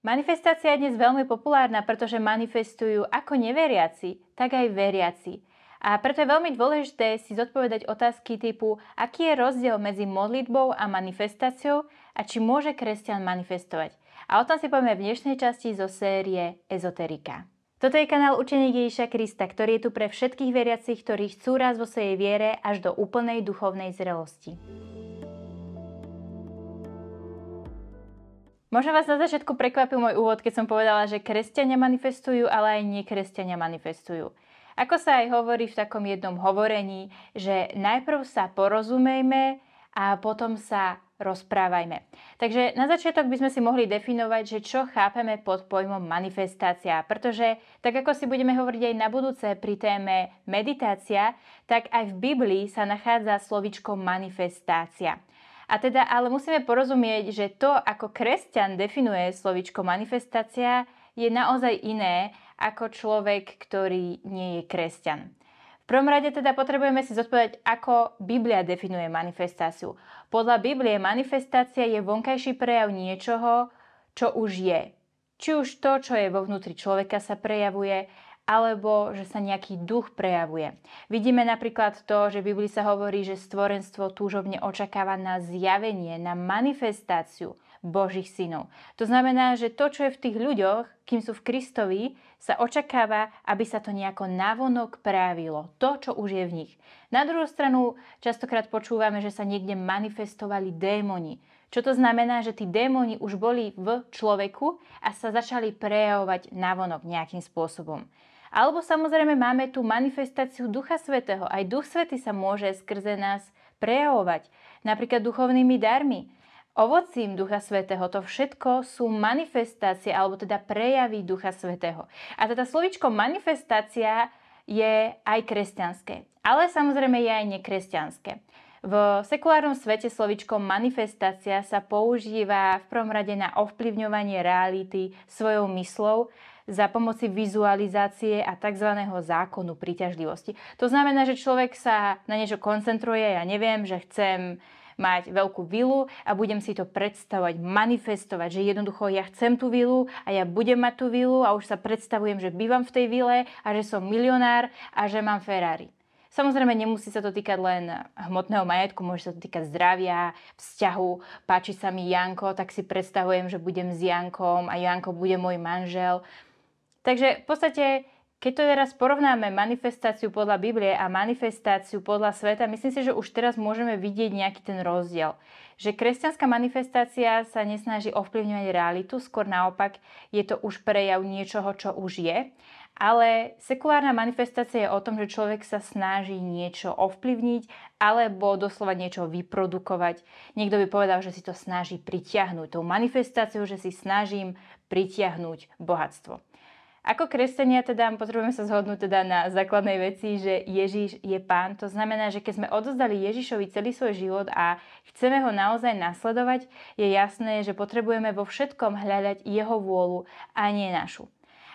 Manifestácia je dnes veľmi populárna, pretože manifestujú ako neveriaci, tak aj veriaci. A preto je veľmi dôležité si zodpovedať otázky typu, aký je rozdiel medzi modlitbou a manifestáciou a či môže kresťan manifestovať. A o tom si povieme v dnešnej časti zo série Ezoterika. Toto je kanál Učenie Ježiša Krista, ktorý je tu pre všetkých veriacich, ktorí chcú raz vo svojej viere až do úplnej duchovnej zrelosti. Možno vás na začiatku prekvapil môj úvod, keď som povedala, že kresťania manifestujú, ale aj nekresťania manifestujú. Ako sa aj hovorí v takom jednom hovorení, že najprv sa porozumejme a potom sa rozprávajme. Takže na začiatok by sme si mohli definovať, že čo chápeme pod pojmom manifestácia, pretože tak ako si budeme hovoriť aj na budúce pri téme meditácia, tak aj v Biblii sa nachádza slovičko manifestácia. A teda ale musíme porozumieť, že to, ako kresťan definuje slovičko manifestácia, je naozaj iné ako človek, ktorý nie je kresťan. V prvom rade teda potrebujeme si zodpovedať, ako Biblia definuje manifestáciu. Podľa Biblie manifestácia je vonkajší prejav niečoho, čo už je. Či už to, čo je vo vnútri človeka sa prejavuje, alebo že sa nejaký duch prejavuje. Vidíme napríklad to, že v Biblii sa hovorí, že stvorenstvo túžobne očakáva na zjavenie, na manifestáciu Božích synov. To znamená, že to, čo je v tých ľuďoch, kým sú v Kristovi, sa očakáva, aby sa to nejako navonok prejavilo. To, čo už je v nich. Na druhú stranu častokrát počúvame, že sa niekde manifestovali démoni. Čo to znamená, že tí démoni už boli v človeku a sa začali prejavovať navonok nejakým spôsobom. Alebo samozrejme máme tu manifestáciu Ducha Svetého. Aj Duch Svetý sa môže skrze nás prejavovať. Napríklad duchovnými darmi. Ovocím Ducha Svetého, to všetko sú manifestácie, alebo teda prejavy Ducha Svetého. A teda slovičko manifestácia je aj kresťanské, ale samozrejme je aj nekresťanské. V sekulárnom svete slovičko manifestácia sa používa v prvom rade na ovplyvňovanie reality svojou myslou za pomoci vizualizácie a tzv. zákonu príťažlivosti. To znamená, že človek sa na niečo koncentruje, ja neviem, že chcem mať veľkú vilu a budem si to predstavovať, manifestovať, že jednoducho ja chcem tú vilu a ja budem mať tú vilu a už sa predstavujem, že bývam v tej vile a že som milionár a že mám Ferrari. Samozrejme, nemusí sa to týkať len hmotného majetku, môže sa to týkať zdravia, vzťahu. Páči sa mi Janko, tak si predstavujem, že budem s Jankom a Janko bude môj manžel. Takže v podstate, keď to teraz porovnáme manifestáciu podľa Biblie a manifestáciu podľa sveta, myslím si, že už teraz môžeme vidieť nejaký ten rozdiel. Že kresťanská manifestácia sa nesnaží ovplyvňovať realitu, skôr naopak je to už prejav niečoho, čo už je. Ale sekulárna manifestácia je o tom, že človek sa snaží niečo ovplyvniť alebo doslova niečo vyprodukovať. Niekto by povedal, že si to snaží pritiahnuť. Tou manifestáciou, že si snažím pritiahnuť bohatstvo. Ako kresťania teda potrebujeme sa zhodnúť teda na základnej veci, že Ježiš je pán. To znamená, že keď sme odozdali Ježišovi celý svoj život a chceme ho naozaj nasledovať, je jasné, že potrebujeme vo všetkom hľadať jeho vôľu a nie našu.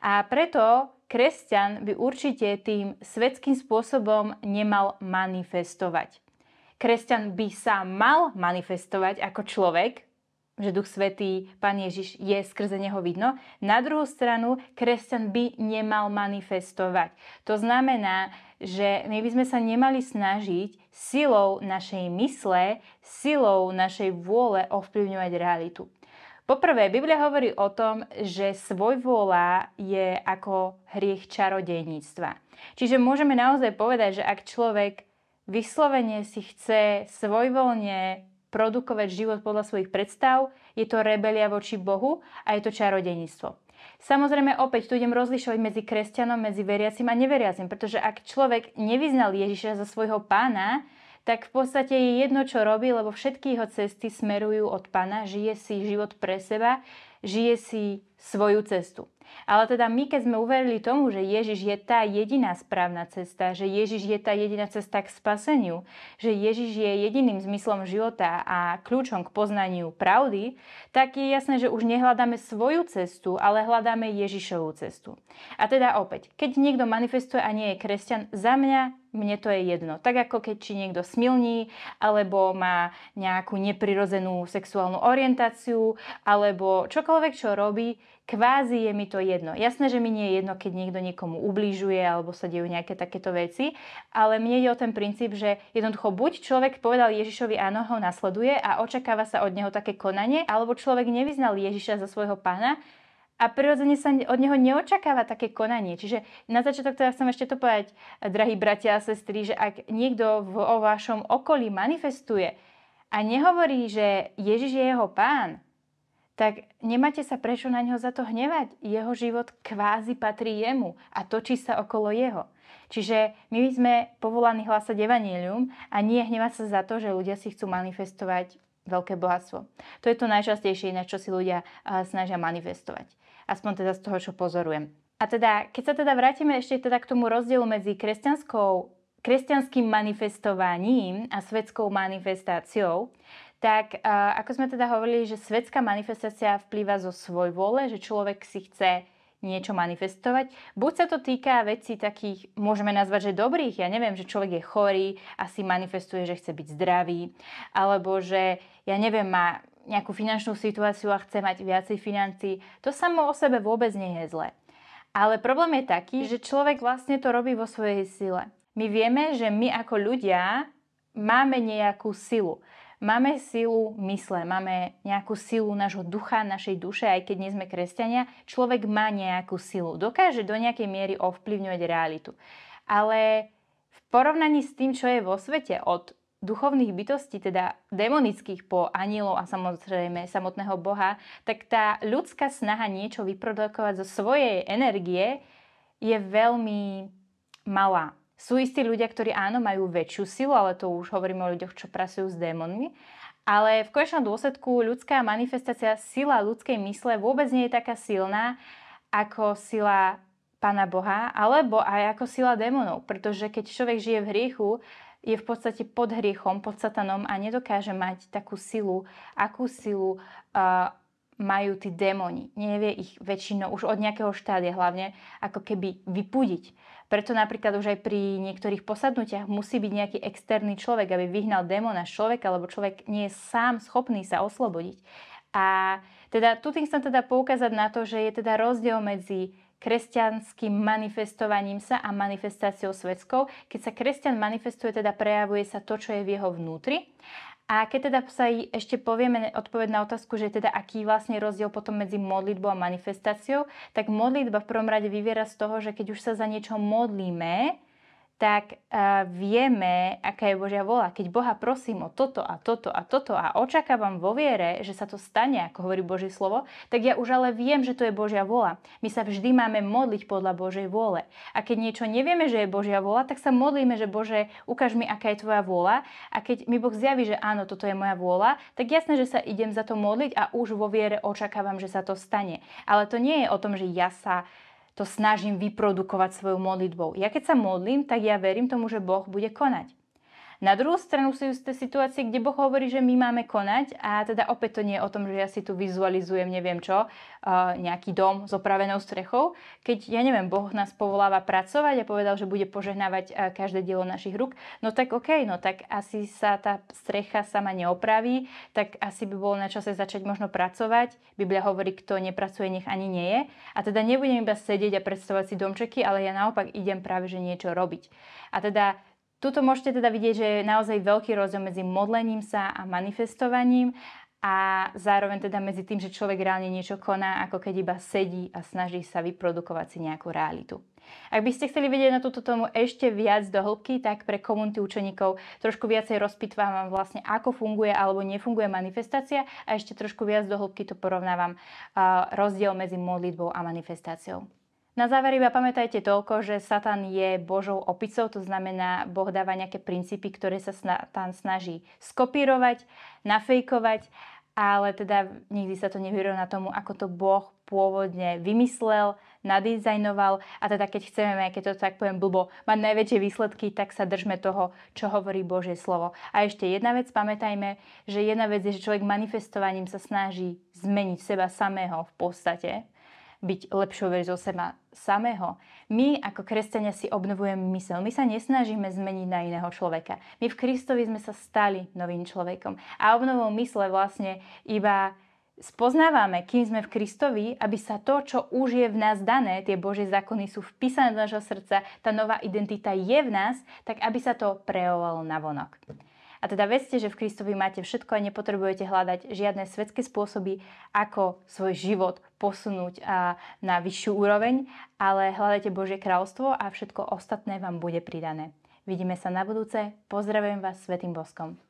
A preto kresťan by určite tým svetským spôsobom nemal manifestovať. Kresťan by sa mal manifestovať ako človek, že Duch Svetý, Pán Ježiš, je skrze neho vidno. Na druhú stranu, kresťan by nemal manifestovať. To znamená, že my by sme sa nemali snažiť silou našej mysle, silou našej vôle ovplyvňovať realitu. Poprvé, Biblia hovorí o tom, že svoj vôľa je ako hriech čarodejníctva. Čiže môžeme naozaj povedať, že ak človek vyslovene si chce svojvoľne produkovať život podľa svojich predstav, je to rebelia voči Bohu a je to čarodejníctvo. Samozrejme, opäť tu idem rozlišovať medzi kresťanom, medzi veriacim a neveriacim, pretože ak človek nevyznal Ježiša za svojho pána, tak v podstate je jedno, čo robí, lebo všetky jeho cesty smerujú od pána, žije si život pre seba, žije si svoju cestu. Ale teda my, keď sme uverili tomu, že Ježiš je tá jediná správna cesta, že Ježiš je tá jediná cesta k spaseniu, že Ježiš je jediným zmyslom života a kľúčom k poznaniu pravdy, tak je jasné, že už nehľadáme svoju cestu, ale hľadáme Ježišovú cestu. A teda opäť, keď niekto manifestuje a nie je kresťan, za mňa mne to je jedno. Tak ako keď či niekto smilní, alebo má nejakú neprirozenú sexuálnu orientáciu, alebo čokoľvek, čo robí, kvázi je mi to jedno. Jasné, že mi nie je jedno, keď niekto niekomu ubližuje alebo sa dejú nejaké takéto veci, ale mne ide o ten princíp, že jednoducho buď človek povedal Ježišovi áno, ho nasleduje a očakáva sa od neho také konanie, alebo človek nevyznal Ježiša za svojho pána, a prirodzene sa od neho neočakáva také konanie. Čiže na začiatok teda chcem ešte to povedať, drahí bratia a sestry, že ak niekto v, o vašom okolí manifestuje a nehovorí, že Ježiš je jeho pán, tak nemáte sa prečo na neho za to hnevať. Jeho život kvázi patrí jemu a točí sa okolo jeho. Čiže my sme povolaní hlasať evanílium a nie hnevať sa za to, že ľudia si chcú manifestovať veľké bohatstvo. To je to najčastejšie, na čo si ľudia snažia manifestovať aspoň teda z toho, čo pozorujem. A teda, keď sa teda vrátime ešte teda k tomu rozdielu medzi kresťanskou, kresťanským manifestovaním a svetskou manifestáciou, tak ako sme teda hovorili, že svetská manifestácia vplýva zo svoj vôle, že človek si chce niečo manifestovať. Buď sa to týka vecí takých, môžeme nazvať, že dobrých, ja neviem, že človek je chorý a si manifestuje, že chce byť zdravý, alebo že, ja neviem, má nejakú finančnú situáciu a chce mať viacej financí, to samo o sebe vôbec nie je zlé. Ale problém je taký, že človek vlastne to robí vo svojej sile. My vieme, že my ako ľudia máme nejakú silu. Máme silu mysle, máme nejakú silu nášho ducha, našej duše, aj keď nie sme kresťania. Človek má nejakú silu, dokáže do nejakej miery ovplyvňovať realitu. Ale v porovnaní s tým, čo je vo svete od duchovných bytostí, teda demonických po anielov a samozrejme samotného Boha, tak tá ľudská snaha niečo vyprodukovať zo svojej energie je veľmi malá. Sú istí ľudia, ktorí áno, majú väčšiu silu, ale to už hovoríme o ľuďoch, čo prasujú s démonmi. Ale v konečnom dôsledku ľudská manifestácia, sila ľudskej mysle vôbec nie je taká silná ako sila Pána Boha, alebo aj ako sila démonov. Pretože keď človek žije v hriechu, je v podstate pod hriechom, pod satanom a nedokáže mať takú silu, akú silu uh, majú tí démoni. Nevie ich väčšinou už od nejakého štádia hlavne ako keby vypudiť. Preto napríklad už aj pri niektorých posadnutiach musí byť nejaký externý človek, aby vyhnal démona z človeka, lebo človek nie je sám schopný sa oslobodiť. A teda tu tým chcem teda poukázať na to, že je teda rozdiel medzi kresťanským manifestovaním sa a manifestáciou svetskou. Keď sa kresťan manifestuje, teda prejavuje sa to, čo je v jeho vnútri. A keď teda sa ešte povieme odpoveď na otázku, že teda aký vlastne rozdiel potom medzi modlitbou a manifestáciou, tak modlitba v prvom rade vyviera z toho, že keď už sa za niečo modlíme, tak uh, vieme, aká je Božia vola. Keď Boha prosím o toto a toto a toto a očakávam vo viere, že sa to stane, ako hovorí Božie slovo, tak ja už ale viem, že to je Božia vola. My sa vždy máme modliť podľa Božej vôle. A keď niečo nevieme, že je Božia vola, tak sa modlíme, že Bože, ukáž mi, aká je Tvoja vola. A keď mi Boh zjaví, že áno, toto je moja vola, tak jasné, že sa idem za to modliť a už vo viere očakávam, že sa to stane. Ale to nie je o tom, že ja sa to snažím vyprodukovať svojou modlitbou. Ja keď sa modlím, tak ja verím tomu, že Boh bude konať. Na druhú stranu sú isté situácie, kde Boh hovorí, že my máme konať a teda opäť to nie je o tom, že ja si tu vizualizujem neviem čo, uh, nejaký dom s opravenou strechou. Keď, ja neviem, Boh nás povoláva pracovať a povedal, že bude požehnávať uh, každé dielo našich rúk, no tak OK, no tak asi sa tá strecha sama neopraví, tak asi by bolo na čase začať možno pracovať. Biblia hovorí, kto nepracuje, nech ani nie je. A teda nebudem iba sedieť a predstavovať si domčeky, ale ja naopak idem práve, že niečo robiť. A teda Tuto môžete teda vidieť, že je naozaj veľký rozdiel medzi modlením sa a manifestovaním a zároveň teda medzi tým, že človek reálne niečo koná, ako keď iba sedí a snaží sa vyprodukovať si nejakú realitu. Ak by ste chceli vedieť na túto tomu ešte viac do hĺbky, tak pre komunity učeníkov trošku viacej rozpitvávam vlastne, ako funguje alebo nefunguje manifestácia a ešte trošku viac do hĺbky to porovnávam uh, rozdiel medzi modlitbou a manifestáciou. Na záver iba pamätajte toľko, že Satan je Božou opicou, to znamená, Boh dáva nejaké princípy, ktoré sa Satan snaží skopírovať, nafejkovať, ale teda nikdy sa to nevyrovná tomu, ako to Boh pôvodne vymyslel, nadizajnoval a teda keď chceme, keď to tak poviem blbo, mať najväčšie výsledky, tak sa držme toho, čo hovorí Božie slovo. A ešte jedna vec, pamätajme, že jedna vec je, že človek manifestovaním sa snaží zmeniť seba samého v podstate byť lepšou verziou seba samého. My ako kresťania si obnovujeme mysel. My sa nesnažíme zmeniť na iného človeka. My v Kristovi sme sa stali novým človekom. A obnovou mysle vlastne iba spoznávame, kým sme v Kristovi, aby sa to, čo už je v nás dané, tie Božie zákony sú vpísané do nášho srdca, tá nová identita je v nás, tak aby sa to prejavovalo na vonok. A teda vedzte, že v Kristovi máte všetko a nepotrebujete hľadať žiadne svetské spôsoby, ako svoj život posunúť na vyššiu úroveň, ale hľadajte Božie kráľstvo a všetko ostatné vám bude pridané. Vidíme sa na budúce. Pozdravujem vás Svetým Boskom.